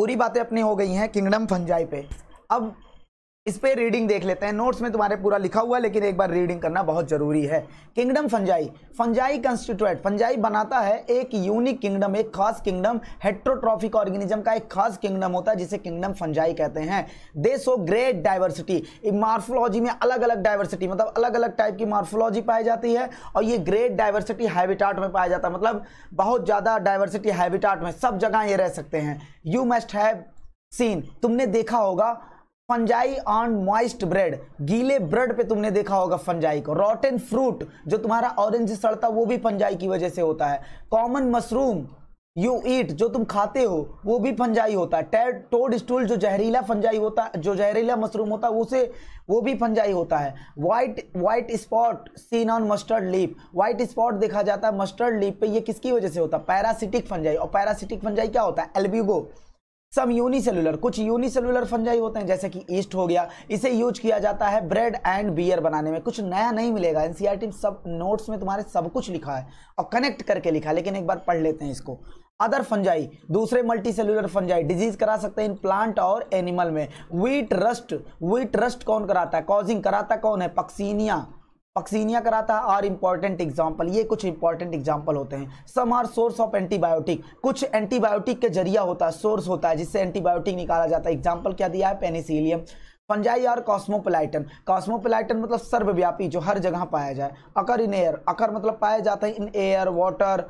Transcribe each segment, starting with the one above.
पूरी बातें अपनी हो गई हैं किंगडम फंजाई पे अब इस पर रीडिंग देख लेते हैं नोट्स में तुम्हारे पूरा लिखा हुआ है लेकिन एक बार रीडिंग करना बहुत जरूरी है kingdom fungi fungi constituent fungi बनाता है एक यूनिक किंगडम एक खास किंगडम हेट्रोट्रॉफिक ऑर्गेनिज्म का एक खास किंगडम होता है जिसे किंगडम फंजाई कहते हैं they show great diversity morphology में अलग अलग डाइवर्सिटी मतलब अलग अलग टाइप की मार्फोलॉजी पाई जाती है और ये ग्रेट डाइवर्सिटी हैबिटाट में पाया जाता है मतलब बहुत ज़्यादा डाइवर्सिटी हैबिटाट में सब जगह ये रह सकते हैं यू मस्ट हैव सीन तुमने देखा होगा फंजाई ऑन मॉइस्ट ब्रेड गीले ब्रेड पे तुमने देखा होगा फंजाई को रॉटन फ्रूट जो तुम्हारा ऑरेंज सड़ता वो भी फंजाई की वजह से होता है कॉमन मशरूम यू ईट जो तुम खाते हो वो भी फंजाई होता है टेड टोड स्टूल जो जहरीला फंजाई होता है जो जहरीला मशरूम होता है उसे वो भी फंजाई होता है white white spot seen on mustard leaf white spot देखा जाता है मस्टर्ड लीप पे ये किसकी वजह से होता है पैरासिटिक फंजाई और पैरासिटिक फंजाई क्या होता है एल्ब्यूगो सम यूनिसेलुलर कुछ यूनिसेलुलर फंजाई होते हैं जैसे कि ईस्ट हो गया इसे यूज किया जाता है ब्रेड एंड बियर बनाने में कुछ नया नहीं मिलेगा एनसीईआरटी e सब नोट्स में तुम्हारे सब कुछ लिखा है और कनेक्ट करके लिखा है लेकिन एक बार पढ़ लेते हैं इसको अदर फंजाई दूसरे मल्टी सेलुलर फंजाई डिजीज करा सकते हैं इन प्लांट और एनिमल में वीट रस्ट वीट रस्ट कौन कराता है कॉजिंग कराता कौन है पक्सीनिया पक्सीनिया कराता है आर इंपॉर्टेंट एग्जाम्पल ये कुछ इंपॉर्टेंट एग्जाम्पल होते हैं some are source of antibiotic कुछ एंटीबायोटिक के जरिया होता है सोर्स होता है जिससे एंटीबायोटिक निकाला जाता है एग्जाम्पल क्या दिया है पेनिसिलियम फंजाई और कॉस्मोपोलाइटन कॉस्मोपोलाइटन मतलब सर्वव्यापी जो हर जगह पाया जाए अकर इन एयर अकर मतलब पाया जाता है इन एयर वाटर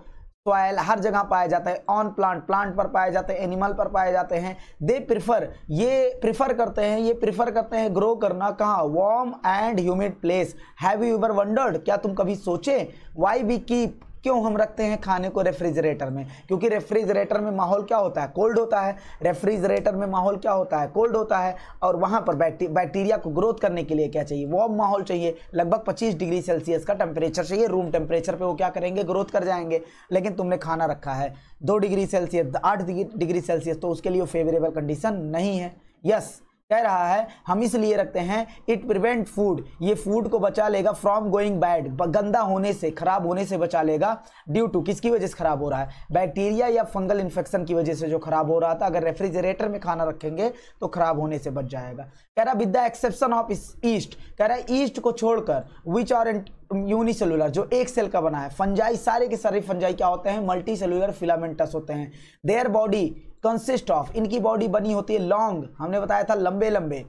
सॉयल हर जगह पाया जाता है ऑन प्लांट प्लांट पर पाए जाते हैं एनिमल पर पाए जाते हैं दे प्रिफर ये प्रिफर करते हैं ये प्रिफर करते हैं ग्रो करना कहाँ warm and humid place have you ever wondered क्या तुम कभी सोचे वाई वी कीप क्यों हम रखते हैं खाने को रेफ्रिजरेटर में क्योंकि रेफ्रिजरेटर में माहौल क्या होता है कोल्ड होता है रेफ्रिजरेटर में माहौल क्या होता है कोल्ड होता है और वहाँ पर बैक्टीरिया को ग्रोथ करने के लिए क्या चाहिए वार्म माहौल चाहिए लगभग पच्चीस डिग्री सेल्सियस का टेम्परेचर चाहिए रूम टेम्परेचर पर वो क्या करेंगे ग्रोथ कर जाएंगे लेकिन तुमने खाना रखा है दो डिग्री सेल्सियस आठ डिग्री सेल्सियस तो उसके लिए फेवरेबल कंडीशन नहीं है यस yes, कह रहा है हम इसलिए रखते हैं इट प्रिवेंट फूड ये फूड को बचा लेगा फ्रॉम गोइंग बैड गंदा होने से खराब होने से बचा लेगा ड्यू टू किसकी वजह से खराब हो रहा है बैक्टीरिया या फंगल इन्फेक्शन की वजह से जो खराब हो रहा था अगर रेफ्रिजरेटर में खाना रखेंगे तो खराब होने से बच जाएगा कह रहा with the exception of yeast कह रहा है ईस्ट को छोड़कर विच आर यूनिसेलुलर जो एक सेल का बना है फंजाई सारे के सारे फंजाई क्या होते हैं मल्टी सेलुलर फिलामेंटस होते हैं देयर बॉडी कंसिस्ट ऑफ इनकी बॉडी बनी होती है लॉन्ग हमने बताया था लंबे लंबे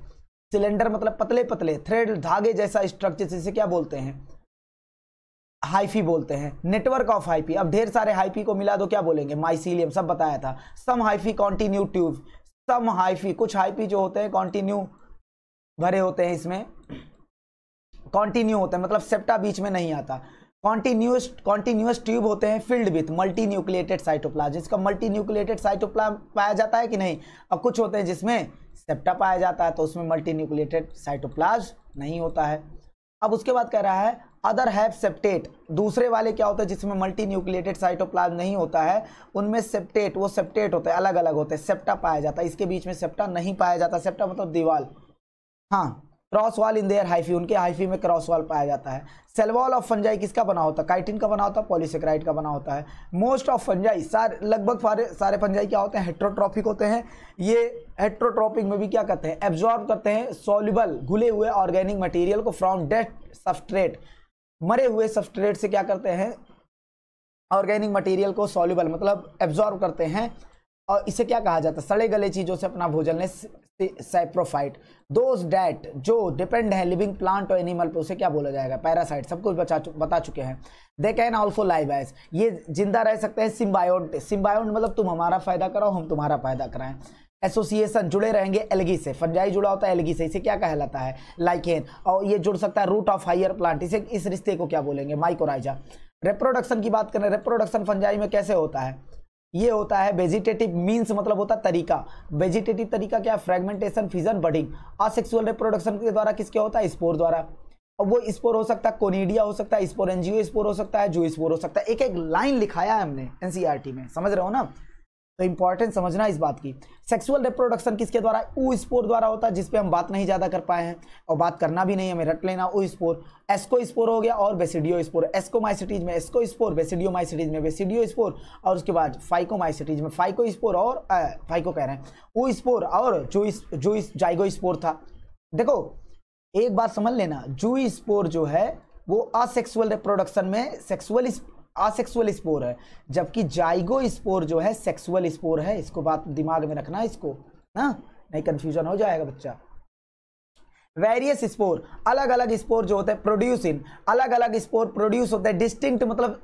सिलेंडर मतलब पतले पतले थ्रेड धागे जैसा स्ट्रक्चर जिसे क्या बोलते हैं हाइफी बोलते हैं नेटवर्क ऑफ हाइफी अब ढेर सारे हाइफी को मिला दो क्या बोलेंगे माइसीलियम सब बताया था some hyphae continue tube some hyphae कुछ हाइफी जो होते हैं कॉन्टिन्यू भरे होते हैं इसमें कॉन्टिन्यू होता है मतलब सेप्टा बीच में नहीं आता कॉन्टिन्यूस कॉन्टिन्यूस ट्यूब होते हैं filled with multinucleated cytoplasm जिसका मल्टी न्यूक्लिएटेड साइटोप्लाज्म पाया जाता है कि नहीं और कुछ होते हैं जिसमें सेप्टा पाया जाता है तो उसमें मल्टी न्यूक्लिएटेड साइटोप्लाज नहीं होता है अब उसके बाद कह रहा है अदर हैव सेप्टेट दूसरे वाले क्या होते हैं जिसमें मल्टी न्यूक्लिएटेड साइटोप्लाज नहीं होता है उनमें सेप्टेट वो सेप्टेट होते हैं अलग अलग होते हैं सेप्टा पाया जाता है इसके बीच में सेप्टा नहीं पाया जाता सेप्टा मतलब दीवाल हाँ cross wall in their hyphae उनके हाइफी में क्रॉस वाल पाया जाता है सेल वॉल ऑफ फंजाई किसका बना होता है काइटिन का बना होता है पॉलीसेक्राइड का बना होता है मोस्ट ऑफ फंजाई सारे लगभग सारे सारे फंजाई क्या होते हैं हेट्रोट्रॉपिक होते हैं ये हेट्रोट्रॉपिक में भी क्या करते हैं एब्जॉर्ब करते हैं सोल्यूबल घुले हुए ऑर्गेनिक मटेरियल को फ्रॉम डेट सबस्ट्रेट मरे हुए सबस्ट्रेट से क्या करते हैं ऑर्गेनिक मटेरियल को सॉल्यूबल मतलब एब्जॉर्ब करते हैं और इसे क्या कहा जाता है सड़े गले चीज़ों से अपना भोजन ले साइप्रोफाइट दोज डैट जो डिपेंड है लिविंग प्लांट और एनिमल पे उसे क्या बोला जाएगा पैरासाइट सब कुछ बचा चु, बता चुके हैं they can also live as ये जिंदा रह सकते हैं सिम्बायोट सिम्बायोट मतलब तुम हमारा फायदा कराओ हम तुम्हारा फायदा कराएं एसोसिएशन जुड़े रहेंगे एलगी से फंजाई जुड़ा होता है एलगी से इसे क्या कहलाता है लाइकेन और ये जुड़ सकता है रूट ऑफ हायर प्लांट इसे इस रिश्ते को क्या बोलेंगे माइकोराइजा रिप्रोडक्शन की बात करें रिप्रोडक्शन फंजाई में कैसे होता है ये होता है वेजिटेटिव मीन्स मतलब होता है तरीका वेजिटेटिव तरीका क्या है fragmentation fission budding asexual reproduction के द्वारा किसके होता है स्पोर द्वारा अब वो स्पोर हो सकता है कोनीडिया हो सकता है स्पोर एनजीओ स्पोर हो सकता है जो स्पोर हो सकता है एक एक लाइन लिखाया है हमने एनसीआरटी e में समझ रहे हो ना तो इंपॉर्टेंट समझना इस बात की सेक्सुअल रिप्रोडक्शन किसके द्वारा ओ स्पोर द्वारा होता है जिसपे हम बात नहीं ज़्यादा कर पाए हैं और बात करना भी नहीं हमें रट लेना ओ स्पोर एस्को स्पोर हो गया और बेसिडियो स्पोर एस्को माइसिटीज में एस्को स्पोर बेसिडियो माइसिटीज में बेसिडियो स्पोर और उसके बाद फाइको माइसिटीज में फाइको स्पोर और आ, फाइको कह रहे हैं ओ स्पोर और जो जो जाइगो स्पोर था देखो एक बात समझ लेना जू स्पोर जो है वो असेक्सुअल रिप्रोडक्शन में सेक्सुअल असेक्सुअल स्पोर है जबकि जाइगो स्पोर जो है सेक्सुअल स्पोर है इसको बात दिमाग में रखना इसको ना नहीं कंफ्यूजन हो जाएगा बच्चा वेरियस स्पोर अलग अलग स्पोर जो होता है प्रोड्यूस इन अलग अलग स्पोर प्रोड्यूस होता है डिस्टिंक्ट मतलब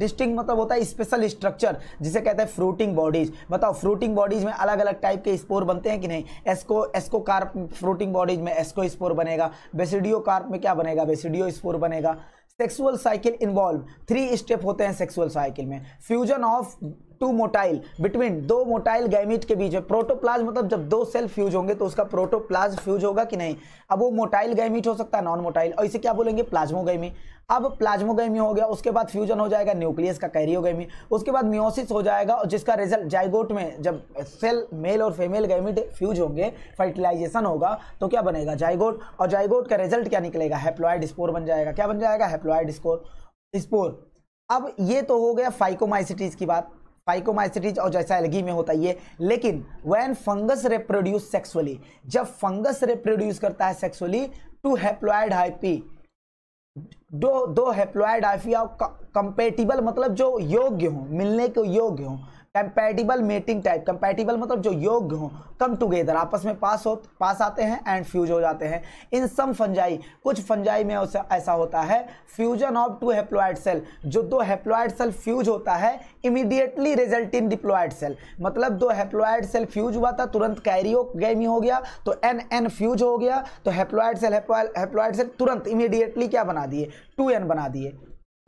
डिस्टिंग मतलब होता है स्पेशल स्ट्रक्चर जिसे कहते हैं फ्रूटिंग बॉडीज बताओ फ्रूटिंग बॉडीज में अलग अलग टाइप के स्पोर बनते हैं कि नहीं asco ascocarp fruiting bodies में एस्को स्पोर बनेगा बेसिडियो कार्प में क्या बनेगा बेसिडियो स्पोर बनेगा sexual cycle involve three step होते हैं सेक्सुअल साइकिल में fusion of two motile between दो मोटाइल गैमिट के बीच में प्रोटोप्लाज मतलब जब दो सेल फ्यूज होंगे तो उसका प्रोटोप्लाज फ्यूज होगा कि नहीं अब वो मोटाइल गैमिट हो सकता है नॉन मोटाइल और इसे क्या बोलेंगे प्लाज्मोगैमी अब प्लाज्मोगैमी हो गया उसके बाद फ्यूजन हो जाएगा न्यूक्लियस का कैरियोगैमी उसके बाद म्योसिस हो जाएगा और जिसका रिजल्ट जाइगोट में जब सेल मेल और फीमेल गैमिट फ्यूज होंगे फर्टिलाइजेशन होगा तो क्या बनेगा जाइगोट और जाइगोट का रिजल्ट क्या निकलेगा हैप्लॉयड स्पोर बन जाएगा क्या बन जाएगा हैप्लॉयड स्कोर स्पोर अब ये तो हो गया फाइकोमाइसिटीज की बात फाइकोमाइसिटीज और जैसा एलगी में होता है लेकिन वैन फंगस रिप्रोड्यूस सेक्सुअली जब फंगस रिप्रोड्यूस करता है सेक्सुअली टू हेप्लॉयड हाइपी दो दो हेप्लॉयड हाइफिया कंपेटिबल मतलब जो योग्य हो मिलने के योग्य हों कंपेटिबल मेटिंग टाइप कंपेटिबल मतलब जो योग्य हो कम टुगेदर आपस में पास हो पास आते हैं एंड फ्यूज हो जाते हैं इन सम फंजाई कुछ फंजाई में ऐसा होता है fusion of two haploid cell जो दो हेप्लोइड सेल फ्यूज होता है immediately result in diploid cell मतलब दो हेप्लोइड सेल फ्यूज हुआ था तुरंत कैरियो गैमी हो गया तो एन एन फ्यूज हो गया तो हेप्लोइड सेल हेप्लोइड सेल तुरंत इमीडिएटली क्या बना दिए टू एन बना दिए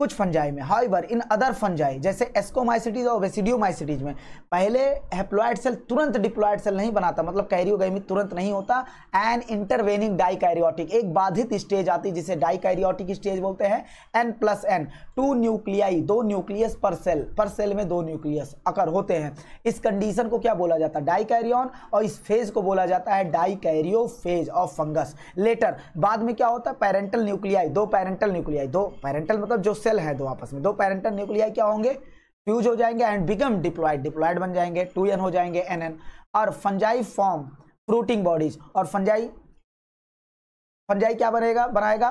कुछ फंजाई में हाई इन अदर फंजाई जैसे एस्कोमाइसिटीज और वेसिडियोमाइसिटीज में पहले हेप्लॉयड सेल तुरंत डिप्लॉयड सेल नहीं बनाता मतलब कैरियोगेमिक तुरंत नहीं होता एन इंटरवेनिंग डाइकैरियोटिक एक बाधित स्टेज आती है जिसे डाइकैरियोटिक स्टेज बोलते हैं N plus N two nuclei दो न्यूक्लियस पर सेल पर सेल में दो न्यूक्लियस अकर होते हैं इस कंडीशन को क्या बोला जाता है डाइकैरियन और इस फेज को बोला जाता है dikaryo phase of fungus later बाद में क्या होता है पैरेंटल न्यूक्लियाई दो पैरेंटल न्यूक्लियाई दो पैरेंटल मतलब जो सेल सेल है दो आपस में दो पेरेंटल न्यूक्लियाई क्या होंगे फ्यूज हो जाएंगे एंड बिकम डिप्लॉयड डिप्लॉयड बन जाएंगे टू एन हो जाएंगे एन एन और फंजाई फॉर्म फ्रूटिंग बॉडीज और फंजाई फंजाई क्या बनेगा बनाएगा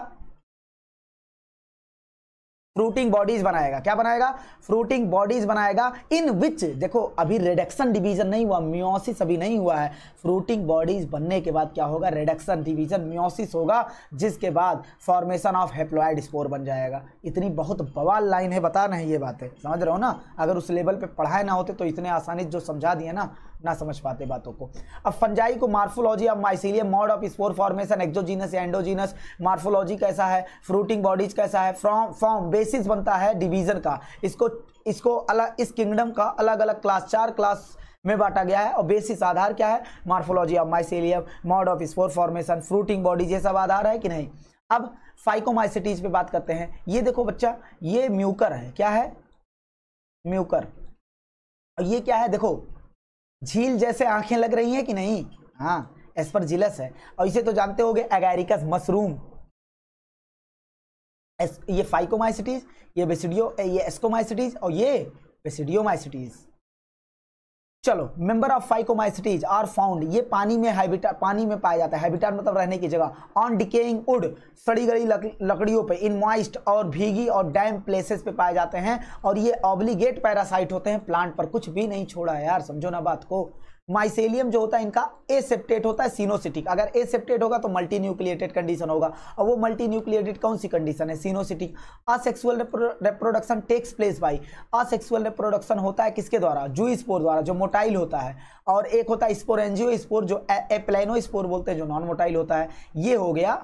फ्रूटिंग बॉडीज बनाएगा क्या बनाएगा फ्रूटिंग बॉडीज बनाएगा इन विच देखो अभी रिडक्शन डिवीजन नहीं हुआ म्योसिस अभी नहीं हुआ है फ्रूटिंग बॉडीज बनने के बाद क्या होगा रिडक्शन डिवीजन म्योसिस होगा जिसके बाद फॉर्मेशन ऑफ हेप्लॉयड स्पोर बन जाएगा इतनी बहुत बवाल लाइन है बता नहीं ये बातें समझ रहे हो ना अगर उस लेवल पर पढ़ाए ना होते तो इतने आसानी जो समझा दिए ना ना समझ पाते बातों को अब फंजाई को मार्फोलॉजी अब mycelium mode of spore formation exogenous endogenous morphology कैसा है फ्रूटिंग बॉडीज कैसा है फ्रॉम फॉर्म बेसिस बनता है डिवीजन का इसको इसको अलग इस किंगडम का अलग अलग क्लास चार क्लास में बांटा गया है और बेसिस आधार क्या है morphology of mycelium mode of spore formation fruiting bodies ये सब आधार है कि नहीं अब फाइकोमाइसिटीज पे बात करते हैं ये देखो बच्चा ये म्यूकर है क्या है म्यूकर और ये क्या है देखो झील जैसे आंखें लग रही हैं कि नहीं हाँ एस पर जिलस है और इसे तो जानते हो गए एगैरिकस मशरूम ये फाइकोमाइसिटीज ये बेसिडियो ये एस्कोमाइसिटीज और ये बेसिडियोमाइसिटीज़ चलो member of phycomycetes are found ये पानी में हाइबिटा पानी में पाया जाता है हाइबिटाट मतलब रहने की जगह ऑन डिकेइंग वुड सड़ी गड़ी लक, लकड़ियों पे इन मॉइस्ट और भीगी और डैम प्लेसेस पे पाए जाते हैं और ये ऑब्लीगेट पैरासाइट होते हैं प्लांट पर कुछ भी नहीं छोड़ा है यार समझो ना बात को माइसेलियम जो होता है इनका एसेप्टेट होता है सीनोसिटिक अगर एसेप्टेट होगा तो मल्टी न्यूक्लिएटेड कंडीशन होगा और वो मल्टी न्यूक्लिएटेड कौन सी कंडीशन है coenocytic asexual reproduction takes place by asexual reproduction होता है किसके द्वारा जू स्पोर द्वारा जो मोटाइल होता है और एक होता है स्पोर एनजियो स्पोर जो एप्लाइनो स्पोर बोलते हैं जो नॉन मोटाइल होता है ये हो गया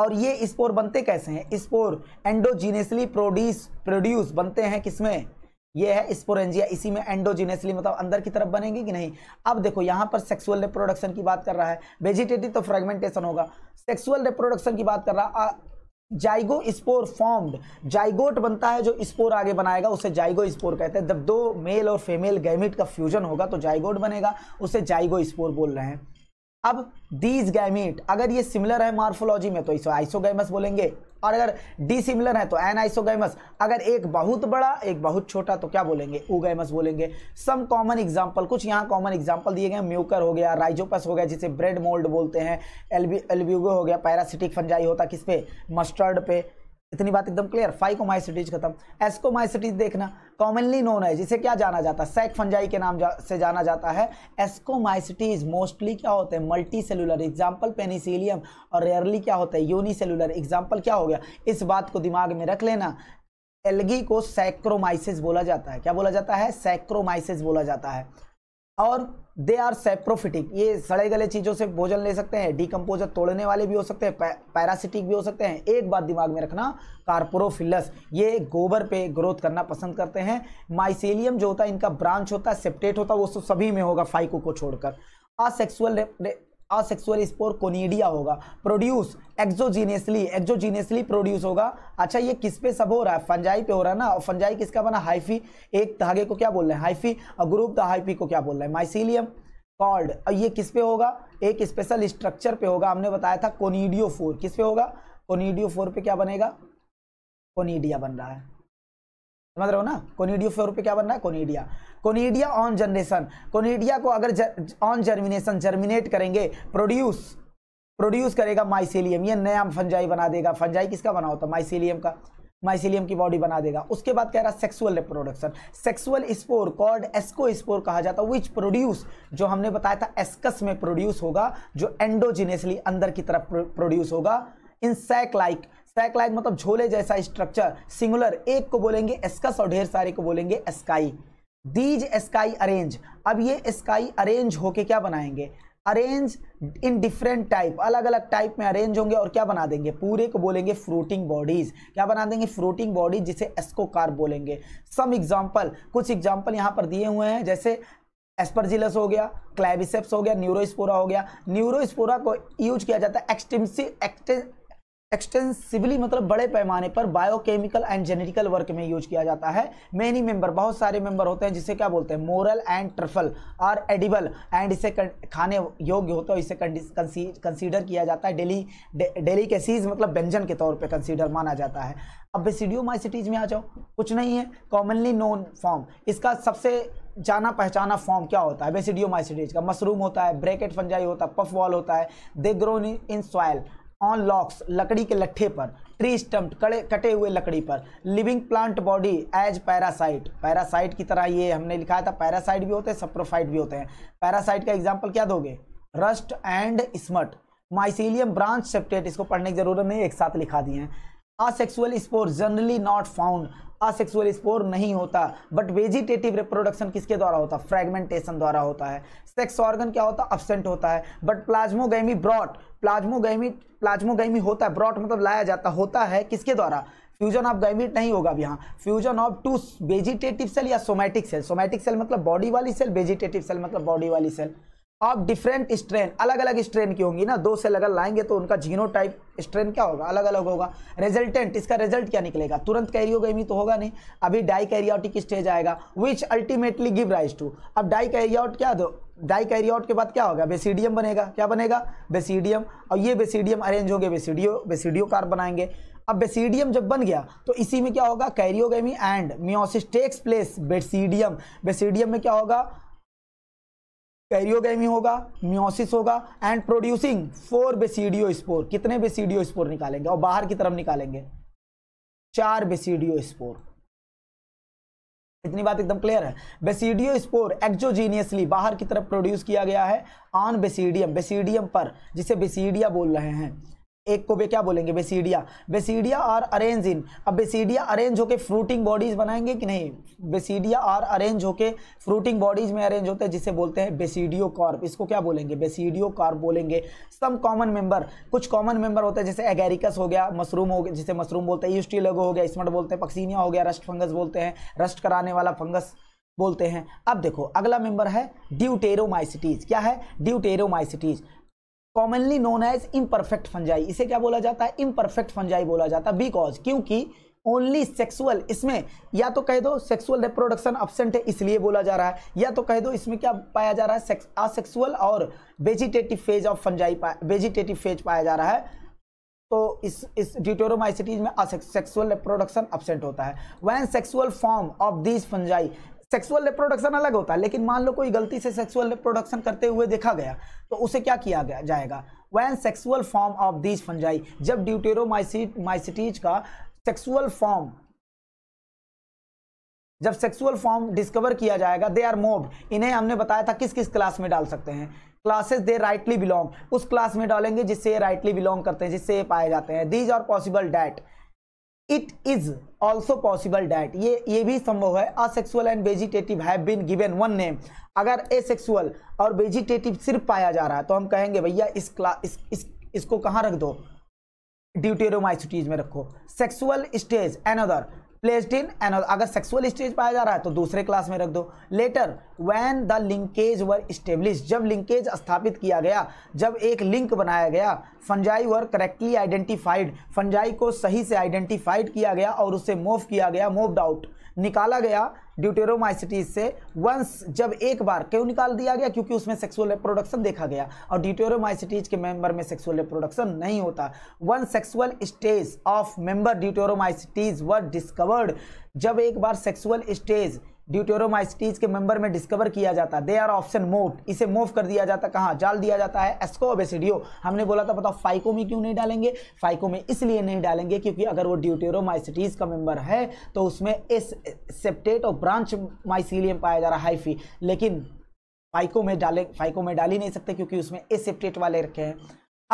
और ये स्पोर बनते कैसे हैं स्पोर एंडोजीनियसली प्रोड्यूस प्रोड्यूस बनते हैं किसमें ये है स्पोरेंजिया इसी में एंडोजिनेसली मतलब अंदर की तरफ बनेंगे कि नहीं अब देखो यहाँ पर सेक्सुअल रिप्रोडक्शन की बात कर रहा है वेजिटेटिव तो फ्रेगमेंटेशन होगा सेक्सुअल रिप्रोडक्शन की बात कर रहा जाइगो स्पोर फॉर्म्ड जाइगोट बनता है जो स्पोर आगे बनाएगा उसे जाइगो स्पोर कहते हैं जब दो मेल और फीमेल गैमिट का फ्यूजन होगा तो जाइगोट बनेगा उसे जाइगो स्पोर बोल रहे हैं अब दीज गैमीट अगर ये सिमिलर है मार्फोलॉजी में तो इसे आइसोगैमस बोलेंगे और अगर डी सिमिलर है तो एन आइसोगैमस अगर एक बहुत बड़ा एक बहुत छोटा तो क्या बोलेंगे गैमस बोलेंगे सम कॉमन एग्जाम्पल कुछ यहाँ कॉमन एग्जाम्पल दिए गए म्यूकर हो गया राइजोपस हो गया जिसे ब्रेड मोल्ड बोलते हैं एल्बी एल्ब्यूगो हो गया पैरासिटिक फंजाई होता किस पे मस्टर्ड पे इतनी बात एकदम क्लियर फाइको माइसिटीज खत्म एस माइसिटीज देखना कॉमनली नोन है जिसे क्या जाना जाता है सैक फंजाई के नाम जा, से जाना जाता है एस्कोमाइसिटीज मोस्टली क्या होते हैं मल्टी सेलुलर एग्जाम्पल पेनिसिलियम और रेयरली क्या होता है यूनी सेलुलर एग्जाम्पल क्या हो गया इस बात को दिमाग में रख लेना एलगी को सैक्रोमाइसिस बोला जाता है क्या बोला जाता है सैक्रोमाइसिस बोला जाता है और दे आर सेप्रोफिटिक ये सड़े गले चीज़ों से भोजन ले सकते हैं डीकम्पोजर तोड़ने वाले भी हो सकते हैं पैरासिटिक भी हो सकते हैं एक बात दिमाग में रखना कार्पोरोफिलस ये गोबर पे ग्रोथ करना पसंद करते हैं माइसेलियम जो होता है इनका ब्रांच होता है सेप्टेट होता है वो सभी में होगा फाइको को छोड़कर असेक्सुअल असेक्सुअल स्पोर कोनीडिया होगा प्रोड्यूस एक्जोजीनियसली एक्जोजीनियसली प्रोड्यूस होगा अच्छा ये किस पे सब हो रहा है फंजाई पे हो रहा है ना और फंजाई किसका बना हाइफी एक धागे को क्या बोल रहे हैं हाइफी और ग्रुप द हाइफी को क्या बोल रहे हैं माइसिलियम कॉल्ड और ये किस पे होगा एक स्पेशल स्ट्रक्चर पे होगा हमने बताया था कोनीडियो फोर किस पे होगा कोनीडियो फोर पे क्या बनेगा कोनीडिया बन रहा है समझ रहे हो ना कोनीडियो फ्लोर पे क्या बन रहा है conidia conidia on generation conidia को अगर ऑन जर्मिनेशन जर्मिनेट करेंगे प्रोड्यूस प्रोड्यूस करेगा माइसेलियम ये नया फंजाई बना देगा फंजाई किसका बना होता है माइसेलियम का माइसेलियम की बॉडी बना देगा उसके बाद कह रहा है sexual reproduction sexual spore called ascospore कहा जाता है विच प्रोड्यूस जो हमने बताया था एस्कस में प्रोड्यूस होगा जो एंडोजिनेसली अंदर की तरफ प्रोड्यूस होगा in sac like sac like मतलब झोले जैसा स्ट्रक्चर सिंगुलर एक को बोलेंगे एस्कस और ढेर सारे को बोलेंगे एस्काई दीज एस्काई अरेंज अब ये एस्काई अरेंज होके क्या बनाएंगे अरेंज इन डिफरेंट टाइप अलग अलग टाइप में अरेंज होंगे और क्या बना देंगे पूरे को बोलेंगे फ्रूटिंग बॉडीज क्या बना देंगे फ्रूटिंग बॉडीज जिसे एस्कोकार बोलेंगे सम एग्जाम्पल कुछ एग्जाम्पल यहाँ पर दिए हुए हैं जैसे एस्परजिलस हो गया क्लाइबिसेप्स हो गया न्यूरोस्पोरा हो गया न्यूरोस्पोरा को यूज किया जाता है एक्सटेंसिव एक्सटेंसिवली मतलब बड़े पैमाने पर बायोकेमिकल एंड जेनेटिकल वर्क में यूज किया जाता है मेनी मेंबर बहुत सारे मेंबर होते हैं जिसे क्या बोलते हैं morel and truffle are edible and इसे खाने योग्य होता तो है इसे कंसीडर किया जाता है डेली डेली केसीज मतलब व्यंजन के तौर पे कंसीडर माना जाता है अब बेसिडियोमाइसिटीज में आ जाओ कुछ नहीं है कॉमनली नोन फॉर्म इसका सबसे जाना पहचाना फॉर्म क्या होता है बेसिडियोमाइसिटीज का मशरूम होता है ब्रैकेट फंजाई होता है पफ वॉल होता है they grown in soil on logs लकड़ी के लट्ठे पर ट्री स्टम्प कड़े कटे हुए लकड़ी पर living plant body as parasite parasite की तरह ये हमने लिखा था पैरासाइट भी होते हैं सप्रोफाइट भी होते हैं पैरासाइट का एग्जाम्पल क्या दोगे rust and smut mycelium branch septate इसको पढ़ने की जरूरत नहीं एक साथ लिखा दिए हैं asexual spore generally not found asexual spore नहीं होता बट वेजिटेटिव रिप्रोडक्शन किसके द्वारा होता फ्रेगमेंटेशन द्वारा होता है सेक्स ऑर्गन क्या होता है अब्सेंट होता है but plasmogamy brought plasmogamy plasmogamy होता है ब्रॉट मतलब लाया जाता होता है किसके द्वारा फ्यूजन ऑफ गैमिट नहीं होगा अब यहाँ fusion of two vegetative cell या सोमैटिक सेल सोमैटिक सेल मतलब बॉडी वाली सेल वेजिटेटिव सेल मतलब बॉडी वाली सेल ऑफ डिफरेंट स्ट्रेन अलग अलग स्ट्रेन की होंगी ना दो सेल अगर लाएंगे तो उनका जीनो टाइप स्ट्रेन क्या होगा अलग अलग होगा रिजल्टेंट इसका रिजल्ट क्या निकलेगा तुरंत कैरियोगी तो होगा नहीं अभी डाई कैरियाटिक स्टेज आएगा which ultimately give rise to अब डाई कैरियाट क्या दो डाई डाइकैरियोट के बाद क्या होगा बेसिडियम बनेगा क्या बनेगा बेसिडियम और ये बेसिडियम अरेंज होंगे बेसिडियो बेसिडियो कार बनाएंगे अब बेसिडियम जब बन गया तो इसी में क्या होगा karyogamy and meiosis takes place basidium basidium में क्या होगा कैरियोगेमी होगा मियोसिस होगा and producing four basidiospore कितने बेसिडियो स्पोर निकालेंगे और बाहर की तरफ निकालेंगे चार बेसिडियो स्पोर इतनी बात एकदम क्लियर है बेसिडियो स्पोर एक्जोजीनियसली बाहर की तरफ प्रोड्यूस किया गया है ऑन बेसिडियम बेसिडियम पर जिसे बेसिडिया बोल रहे हैं एक को वे क्या बोलेंगे बेसीडिया बेसीडिया आर अरेंज इन अब बेसीडिया अरेंज होके फ्रूटिंग बॉडीज बनाएंगे कि नहीं बेसीडिया आर अरेंज होके फ्रूटिंग बॉडीज में अरेंज होते हैं जिसे बोलते हैं बेसीडियो कॉर्प इसको क्या बोलेंगे बेसीडियो कॉर्प बोलेंगे सम कॉमन मेंबर कुछ कॉमन मेंबर होते हैं जैसे एगेरिकस हो गया मशरूम हो गया जिसे मशरूम बोलते हैं ईस्टीलगो हो गया स्मट बोलते हैं पक्सीनिया हो गया रस्ट फंगस बोलते हैं रस्ट कराने वाला फंगस बोलते हैं अब देखो अगला मेंबर है ड्यूटेरोमाइसिटीज क्या है deuteromycetes commonly known as imperfect fungi इसे क्या बोला जाता है इम्परफेक्ट फंजाई बोला जाता है बिकॉज क्योंकि ओनली सेक्सुअल इसमें या तो कह दो सेक्सुअल रिप्रोडक्शन अब्सेंट है इसलिए बोला जा रहा है या तो कह दो इसमें क्या पाया जा रहा है असेक्सुअल और vegetative phase of fungi vegetative phase पाया जा रहा है तो इस इस ड्यूटोरोमाइसिटीज में सेक्सुअल रिप्रोडक्शन अपसेंट होता है when sexual form of this fungi sexual reproduction अलग होता है लेकिन मान लो कोई गलती से सेक्सुअल रिप्रोडक्शन करते हुए देखा गया तो उसे क्या किया गया जाएगा when sexual form of these fungi जब माइसिटीज का सेक्सुअल फॉर्म जब सेक्सुअल फॉर्म डिस्कवर किया जाएगा दे आर मोव इन्हें हमने बताया था किस किस क्लास में डाल सकते हैं क्लासेस दे राइटली बिलोंग उस क्लास में डालेंगे जिससे ये राइटली बिलोंग करते हैं जिससे ये पाए जाते हैं these are possible that it is also possible that ये ये भी संभव है asexual and vegetative have been given one name अगर एसेक्सुअल और वेजिटेटिव सिर्फ पाया जा रहा है तो हम कहेंगे भैया इस क्लास इस, इस इसको कहाँ रख दो ड्यूटेरोमाइसिटीज में रखो sexual stage another placed in another अगर सेक्सुअल स्टेज पाया जा रहा है तो दूसरे क्लास में रख दो later when the linkage were establish जब लिंकेज स्थापित किया गया जब एक लिंक बनाया गया fungi were correctly identified fungi को सही से आइडेंटिफाइड किया गया और उसे मोव किया गया मोव्ड आउट निकाला गया ड्यूटेरोमाइसिटीज से वंस जब एक बार क्यों निकाल दिया गया क्योंकि उसमें सेक्सुअल रिप्रोडक्शन देखा गया और ड्यूटेरोमाइसिटीज के मेंबर में सेक्सुअल रिप्रोडक्शन नहीं होता when sexual stage of member deuteromycetes were discovered जब एक बार सेक्सुअल स्टेज ड्यूटेरोमाइस्टीज के मेंबर में डिस्कवर किया जाता है दे आर ऑप्शन मोट इसे मूव कर दिया जाता है कहाँ जाल दिया जाता है एस्कोबेसिडियो हमने बोला था बताओ फाइको में क्यों नहीं डालेंगे फाइको में इसलिए नहीं डालेंगे क्योंकि अगर वो ड्यूटेरोमाइसिटीज का मेंबर है तो उसमें इस सेप्टेट और ब्रांच माइसिलियम पाया जा रहा है हाइफी लेकिन फाइको में डाले फाइको में डाल ही नहीं सकते क्योंकि उसमें एसेप्टेट वाले रखे हैं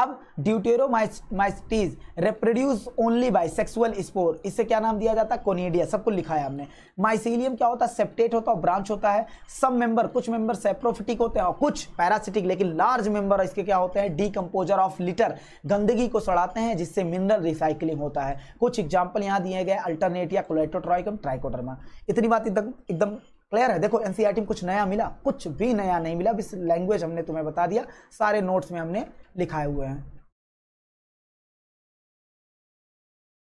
अब deuteromycetes reproduce only by sexual spore इससे क्या नाम दिया जाता है कोनेडिया सबको लिखा है हमने माइसिलियम क्या होता है सेप्टेट होता है ब्रांच होता है सब मेंबर कुछ मेंबर सेप्रोफिटिक होते हैं और कुछ पैरासिटिक लेकिन लार्ज मेंबर इसके क्या होते हैं डीकम्पोजर ऑफ लिटर गंदगी को सड़ाते हैं जिससे मिनरल रिसाइकलिंग होता है कुछ एग्जाम्पल यहाँ दिए गए अल्टरनेट या कोलेटोट्राइकम ट्राइकोडर्मा इतनी बात एकदम एकदम क्लियर है देखो एनसीईआरटी e में कुछ नया मिला कुछ भी नया नहीं मिला बस लैंग्वेज हमने तुम्हें बता दिया सारे नोट्स में हमने लिखाए हुए हैं